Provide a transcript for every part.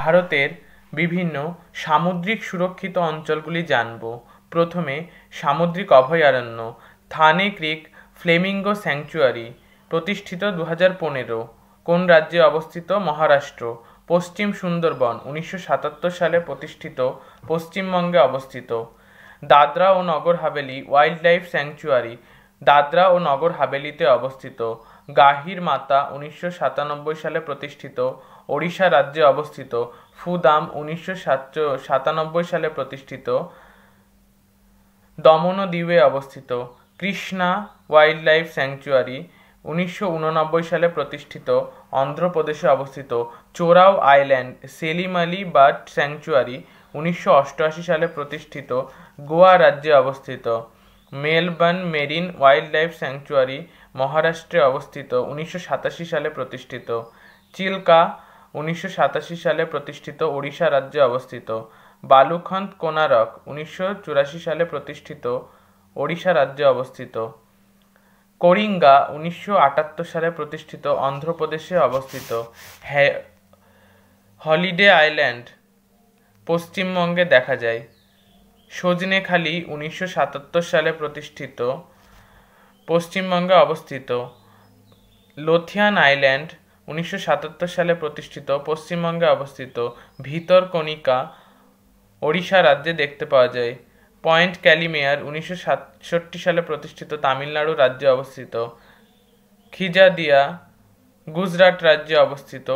ভারতের বিভিন্ন সামুদ্রিক সুরক্ষিত অঞ্চলগুলি জানব প্রথমে সামুদ্রিক অভয়ারণ্য থানে ক্রিক ফ্লেমিঙ্গো স্যাংচুয়ারি প্রতিষ্ঠিত দু হাজার পনেরো কোন রাজ্যে অবস্থিত মহারাষ্ট্র পশ্চিম সুন্দরবন উনিশশো সাতাত্তর সালে প্রতিষ্ঠিত পশ্চিমবঙ্গে অবস্থিত দাদরা ও Nagar Haveli wildlife sanctuary Dadra ও নগর হাভেলিতে অবস্থিত গাহির মাতা উনিশশো সাতানব্বই সালে প্রতিষ্ঠিত ওড়িশা রাজ্যে অবস্থিত ফুদাম উনিশশো সাতানব্বই সালে প্রতিষ্ঠিত দমন দ্বীপে অবস্থিত কৃষ্ণা ওয়াইল্ড লাইফ স্যাংচুয়ারি উনিশশো সালে প্রতিষ্ঠিত অন্ধ্রপ্রদেশে অবস্থিত Chorao island Salim Ali bird sanctuary উনিশশো সালে প্রতিষ্ঠিত গোয়া রাজ্যে অবস্থিত Melbourne marine wildlife sanctuary মহারাষ্ট্রে অবস্থিত উনিশশো সালে প্রতিষ্ঠিত চিল্কা উনিশশো সালে প্রতিষ্ঠিত ওড়িশা রাজ্যে অবস্থিত বালুখন্দ কোনারক উনিশশো সালে প্রতিষ্ঠিত ওড়িশা রাজ্যে অবস্থিত করিঙ্গা উনিশশো সালে প্রতিষ্ঠিত অন্ধ্রপ্রদেশে অবস্থিত হলিডে আইল্যান্ড পশ্চিমবঙ্গে দেখা যায় সজনেখালি উনিশশো সালে প্রতিষ্ঠিত পশ্চিমবঙ্গে অবস্থিত লোথিয়ান আইল্যান্ড উনিশশো সালে প্রতিষ্ঠিত পশ্চিমবঙ্গে অবস্থিত ভিতরকণিকা ওড়িশা রাজ্যে দেখতে পাওয়া যায় পয়েন্ট ক্যালিমেয়ার উনিশশো সালে প্রতিষ্ঠিত তামিলনাড়ু রাজ্যে অবস্থিত খিজাদিয়া গুজরাট রাজ্যে অবস্থিত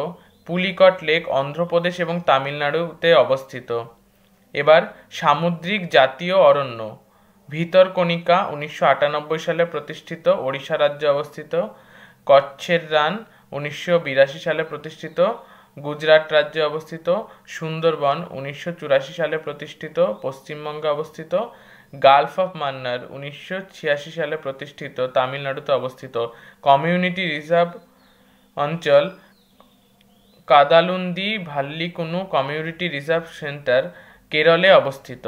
পুলিকট লেক অন্ধ্রপ্রদেশ এবং তামিলনাড়ুতে অবস্থিত এবার সামুদ্রিক জাতীয় অরণ্য ভিতরকণিকা উনিশশো সালে প্রতিষ্ঠিত ওড়িশা রাজ্যে অবস্থিত কচ্ছের রান উনিশশো সালে প্রতিষ্ঠিত গুজরাট রাজ্যে অবস্থিত সুন্দরবন উনিশশো সালে প্রতিষ্ঠিত পশ্চিমবঙ্গে অবস্থিত গালফ অফ মান্নার উনিশশো সালে প্রতিষ্ঠিত তামিলনাড়ুতে অবস্থিত কমিউনিটি রিজার্ভ অঞ্চল Kadalundi Vallikunnu community reserve centre কেরলে অবস্থিত